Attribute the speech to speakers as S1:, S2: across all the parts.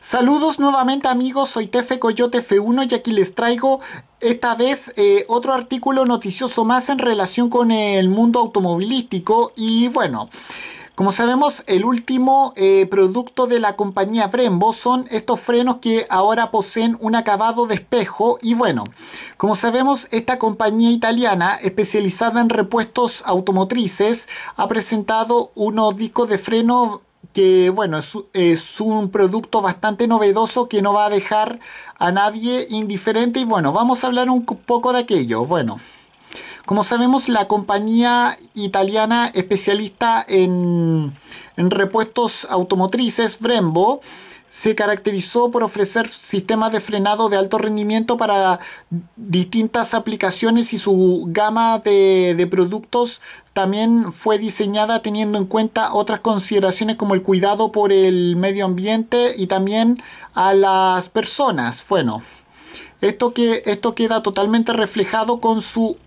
S1: Saludos nuevamente amigos, soy Tefe Coyote F1 y aquí les traigo esta vez eh, otro artículo noticioso más en relación con el mundo automovilístico y bueno... Como sabemos, el último eh, producto de la compañía Brembo son estos frenos que ahora poseen un acabado de espejo. Y bueno, como sabemos, esta compañía italiana especializada en repuestos automotrices ha presentado unos discos de freno que bueno, es, un producto bastante novedoso que no va a dejar a nadie indiferente y bueno, vamos a hablar un poco de aquello. Bueno, como sabemos, la compañía italiana especialista en, en repuestos automotrices, Brembo, se caracterizó por ofrecer sistemas de frenado de alto rendimiento para distintas aplicaciones y su gama de, productos también fue diseñada teniendo en cuenta otras consideraciones como el cuidado por el medio ambiente y también a las personas. Bueno, esto, que, esto queda totalmente reflejado con su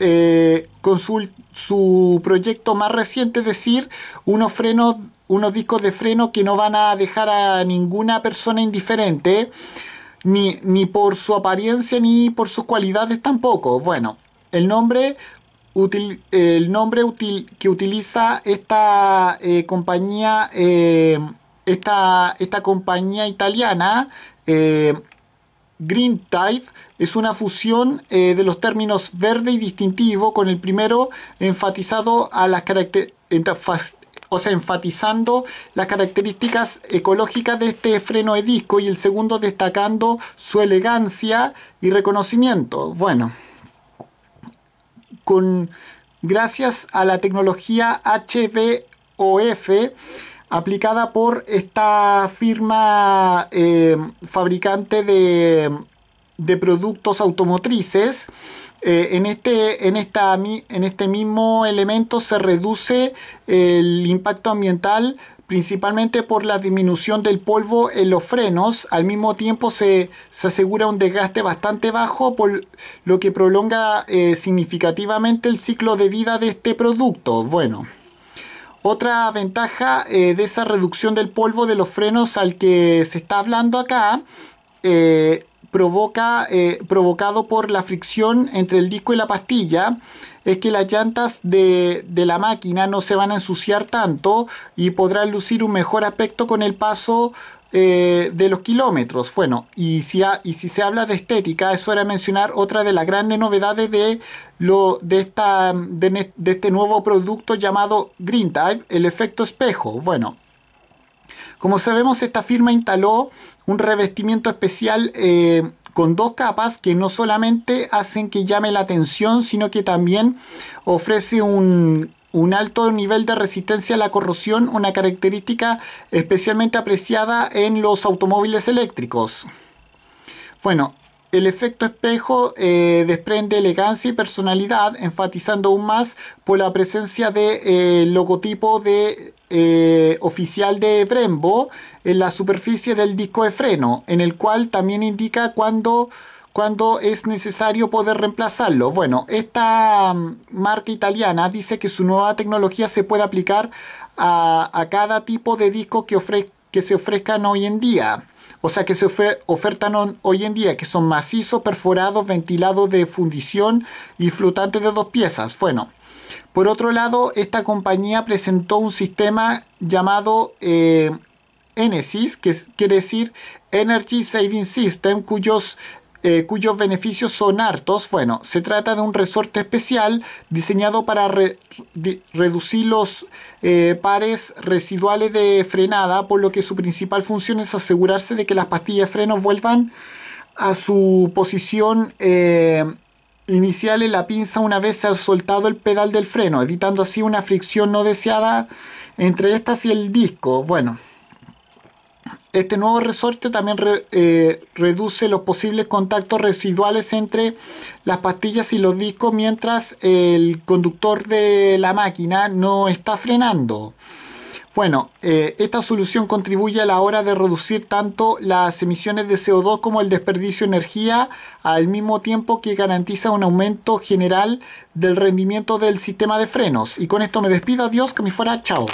S1: eh, su, su, proyecto más reciente, es decir, unos frenos unos discos de freno que no van a dejar a ninguna persona indiferente, ni, por su apariencia ni por sus cualidades tampoco. Bueno, el nombre, el nombre que utiliza esta eh, compañía, eh, esta, compañía italiana, eh, Green Type es una fusión de los términos verde y distintivo, con el primero enfatizado a las, características o sea, enfatizando las características ecológicas de este freno de disco y el segundo destacando su elegancia y reconocimiento. Bueno, con, gracias a la tecnología HVOF aplicada por esta firma eh, fabricante de, de productos automotrices, eh, en, este, en, esta, en este mismo elemento se reduce el impacto ambiental principalmente por la disminución del polvo en los frenos. Al mismo tiempo se, asegura un desgaste bastante bajo, por lo que prolonga eh, significativamente el ciclo de vida de este producto. Bueno, otra ventaja eh, de esa reducción del polvo de los frenos al que se está hablando acá provoca, eh, provocado por la fricción entre el disco y la pastilla es que las llantas de, la máquina no se van a ensuciar tanto y podrán lucir un mejor aspecto con el paso eh, de los kilómetros. Bueno, y si, y si se habla de estética, eso era mencionar otra de las grandes novedades de, lo, de, esta, de este nuevo producto llamado Green Type, el efecto espejo. Bueno, como sabemos, esta firma instaló un revestimiento especial eh, con dos capas que no solamente hacen que llame la atención, sino que también ofrece un, un alto nivel de resistencia a la corrosión, una característica especialmente apreciada en los automóviles eléctricos. Bueno, el efecto espejo eh, desprende elegancia y personalidad, enfatizando aún más por la presencia del eh, logotipo de eh, oficial de Brembo en la superficie del disco de freno, en el cual también indica cuándo es necesario poder reemplazarlo. Bueno, esta mm, marca italiana dice que su nueva tecnología se puede aplicar a, cada tipo de disco que, que se ofrezcan hoy en día o sea, que se ofertan hoy en día, que son macizos, perforados, ventilados de fundición y flotantes de dos piezas. Bueno, por otro lado, esta compañía presentó un sistema llamado eh, que quiere decir Energy Saving System, cuyos eh, cuyos beneficios son hartos. Bueno, se trata de un resorte especial diseñado para reducir los eh, pares residuales de frenada, por lo que su principal función es asegurarse de que las pastillas de frenos vuelvan a su posición eh, inicial en la pinza una vez se ha soltado el pedal del freno, evitando así una fricción no deseada entre estas y el disco. Bueno. Este nuevo resorte también eh, reduce los posibles contactos residuales entre las pastillas y los discos mientras el conductor de la máquina no está frenando. Bueno, eh, esta solución contribuye a la hora de reducir tanto las emisiones de CO2 como el desperdicio de energía, al mismo tiempo que garantiza un aumento general del rendimiento del sistema de frenos. Y con esto me despido, adiós, que me fuera, chao.